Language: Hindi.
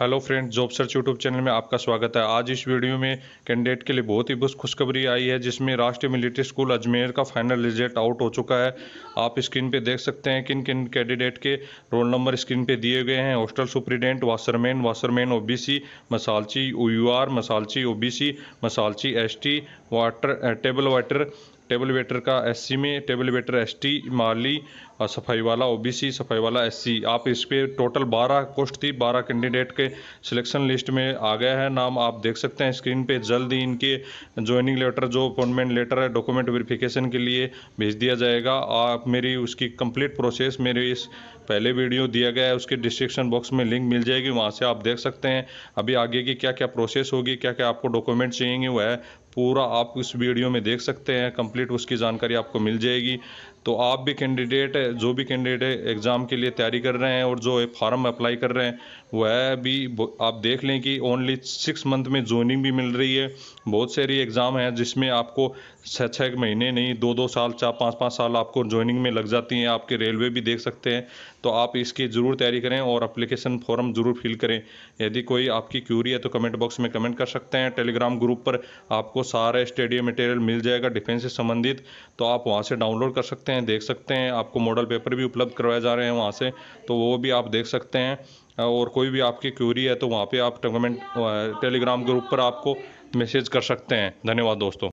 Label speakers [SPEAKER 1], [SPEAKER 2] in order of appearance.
[SPEAKER 1] hello friend job search YouTube channel में आपका स्वागत है आज इस वीडियो में कैंडिडेट के लिए बहुत ही बस खुशखबरी आई है जिसमें राष्ट्रीय मिलिट्री स्कूल अजमेर का फाइनल रिजल्ट आउट हो चुका है आप स्क्रीन पे देख सकते हैं किन किन कैंडिडेट के रोल नंबर स्क्रीन पे दिए गए हैं hostel superintendent washerman washerman O मसालची यू मसालची ओ मसालची S water table water table waiter का एससी में टेबल वेटर एसटी माली सफाई वाला ओबीसी सफाई वाला एससी आप इस पर टोटल 12 पोस्ट थी 12 कैंडिडेट के सिलेक्शन लिस्ट में आ गया है नाम आप देख सकते हैं स्क्रीन पे जल्द ही इनके ज्वाइनिंग लेटर जो अपॉइंटमेंट लेटर है डॉक्यूमेंट वेरिफिकेशन के लिए भेज दिया जाएगा आप मेरी उसकी कंप्लीट प्रोसेस मेरे इस पहले वीडियो दिया गया है उसके डिस्क्रिप्शन बॉक्स में लिंक मिल जाएगी वहाँ से आप देख सकते हैं अभी आगे की क्या क्या प्रोसेस होगी क्या क्या आपको डॉक्यूमेंट चाहिए वह है पूरा आप उस वीडियो में देख सकते हैं कंप्लीट उसकी जानकारी आपको मिल जाएगी तो आप भी कैंडिडेट जो भी कैंडिडेट एग्ज़ाम के लिए तैयारी कर रहे हैं और जो फॉर्म अप्लाई कर रहे हैं वह भी आप देख लें कि ओनली सिक्स मंथ में ज्वाइनिंग भी मिल रही है बहुत सारी एग्ज़ाम हैं जिसमें आपको छः छः महीने नहीं दो दो साल चार पाँच पाँच साल आपको ज्वाइनिंग में लग जाती हैं आपके रेलवे भी देख सकते हैं तो आप इसकी ज़रूर तैयारी करें और अप्लीकेशन फॉर्म ज़रूर फिल करें यदि कोई आपकी क्यूरी है तो कमेंट बॉक्स में कमेंट कर सकते हैं टेलीग्राम ग्रुप पर आपको सारा स्टडी मटेरियल मिल जाएगा डिफेंस से संबंधित तो आप वहाँ से डाउनलोड कर सकते हैं देख सकते हैं आपको मॉडल मॉडल पेपर भी उपलब्ध करवाए जा रहे हैं वहाँ से तो वो भी आप देख सकते हैं और कोई भी आपकी क्यूरी है तो वहाँ पर आप टेलीग्राम ग्रुप पर आपको मैसेज कर सकते हैं धन्यवाद दोस्तों